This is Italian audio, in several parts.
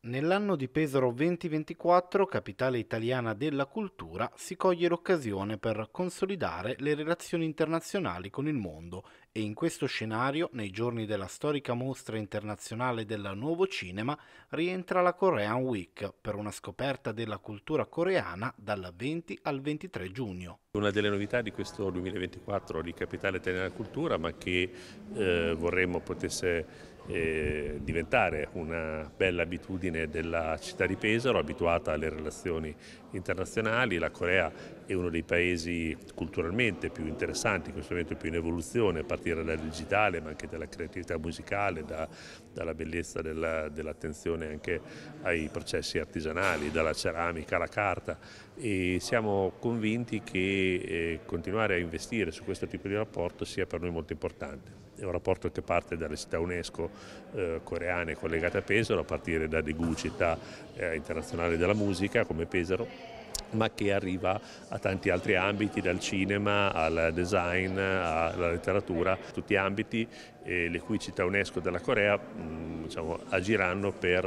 Nell'anno di Pesaro 2024, capitale italiana della cultura, si coglie l'occasione per consolidare le relazioni internazionali con il mondo e in questo scenario, nei giorni della storica mostra internazionale del nuovo cinema, rientra la Korean Week per una scoperta della cultura coreana dal 20 al 23 giugno. Una delle novità di questo 2024 di Capitale Italiana della Cultura, ma che eh, vorremmo potesse eh, diventare una bella abitudine della città di Pesaro, abituata alle relazioni internazionali. La Corea è uno dei paesi culturalmente più interessanti, in questo momento più in evoluzione, a partire dal digitale, ma anche dalla creatività musicale, da, dalla bellezza dell'attenzione anche ai processi artigianali, dalla ceramica alla carta. E siamo convinti che eh, continuare a investire su questo tipo di rapporto sia per noi molto importante è un rapporto che parte dalle città UNESCO eh, coreane collegate a Pesaro, a partire da Deguci, città eh, internazionale della musica come Pesaro ma che arriva a tanti altri ambiti, dal cinema al design, alla letteratura, tutti ambiti eh, le cui città UNESCO della Corea mh, mm, diciamo, agiranno per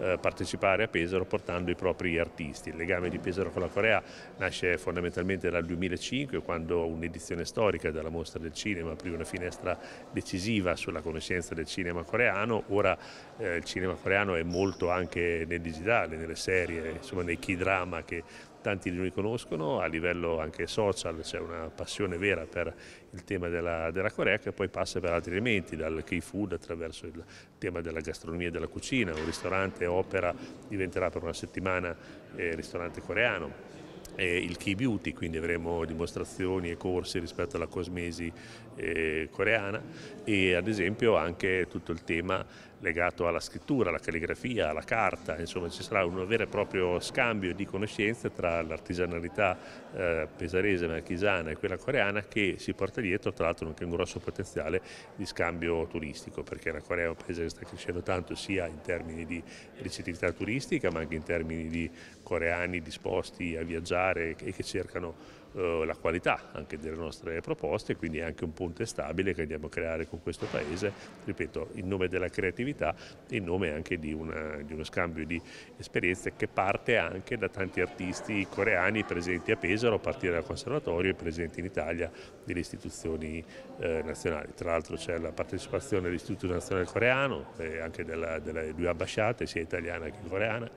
eh, partecipare a Pesaro portando i propri artisti. Il legame di Pesaro con la Corea nasce fondamentalmente dal 2005 quando un'edizione storica della mostra del cinema aprì una finestra decisiva sulla conoscenza del cinema coreano. Ora eh, il cinema coreano è molto anche nel digitale, nelle serie, insomma nei key drama che tanti li conoscono, a livello anche social c'è una passione vera per il tema della, della, Corea che poi passa per altri elementi, dal key food attraverso il tema della gastronomia e della cucina, un ristorante opera diventerà per una settimana eh, ristorante coreano e il Key Beauty, quindi avremo dimostrazioni e corsi rispetto alla cosmesi eh, coreana e ad esempio anche tutto il tema legato alla scrittura, alla calligrafia, alla carta, insomma ci sarà un vero e proprio scambio di conoscenze tra l'artigianalità eh, pesarese, marchisana e quella coreana che si porta dietro tra l'altro anche un grosso potenziale di scambio turistico perché la Corea è un paese che sta crescendo tanto sia in termini di ricettività turistica ma anche in termini di coreani disposti a viaggiare fare e che cercano eh, la qualità anche delle nostre proposte, quindi anche un ponte stabile che andiamo a creare con questo Paese, ripeto, in nome della creatività, e in nome anche di, una, di uno scambio di esperienze che parte anche da tanti artisti coreani presenti a Pesaro, a partire dal conservatorio e presenti in Italia delle istituzioni eh, nazionali. Tra l'altro c'è la partecipazione dell'Istituto Nazionale Coreano e anche delle due ambasciate, sia italiana che coreana,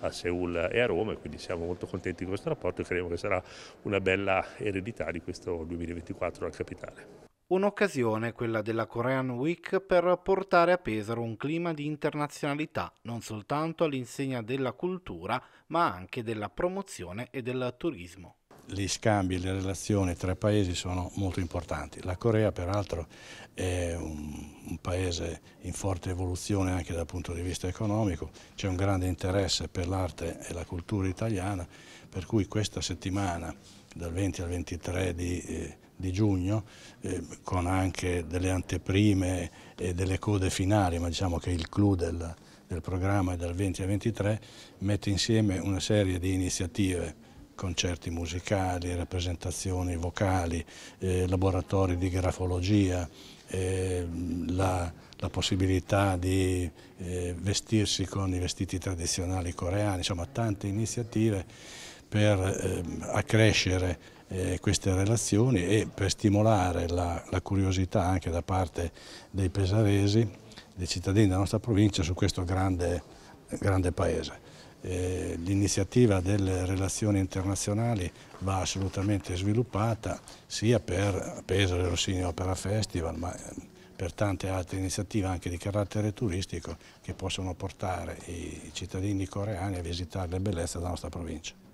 a Seul e a Roma, quindi siamo molto contenti di questo rapporto e crediamo che sarà una bella bella eredità di questo 2024 al capitale. Un'occasione, quella della Korean Week, per portare a Pesaro un clima di internazionalità, non soltanto all'insegna della cultura, ma anche della promozione e del turismo gli scambi e le relazioni tra paesi sono molto importanti. La Corea peraltro è un, un paese in forte evoluzione anche dal punto di vista economico, c'è un grande interesse per l'arte e la cultura italiana, per cui questa settimana dal 20 al 23 di, eh, di giugno, eh, con anche delle anteprime e delle code finali, ma diciamo che il clou del, del programma è dal 20 al 23, mette insieme una serie di iniziative concerti musicali, rappresentazioni vocali, eh, laboratori di grafologia, eh, la, la, possibilità di eh, vestirsi con i vestiti tradizionali coreani, insomma tante iniziative per ehm, accrescere eh, queste relazioni e per stimolare la, la curiosità anche da parte dei pesaresi, dei cittadini della nostra provincia su questo grande, grande paese. Eh, l'iniziativa delle relazioni internazionali va assolutamente sviluppata sia per Pesaro e Rossini Opera Festival ma eh, per tante altre iniziative anche di carattere turistico che possono portare i cittadini coreani a visitare le bellezze della nostra provincia.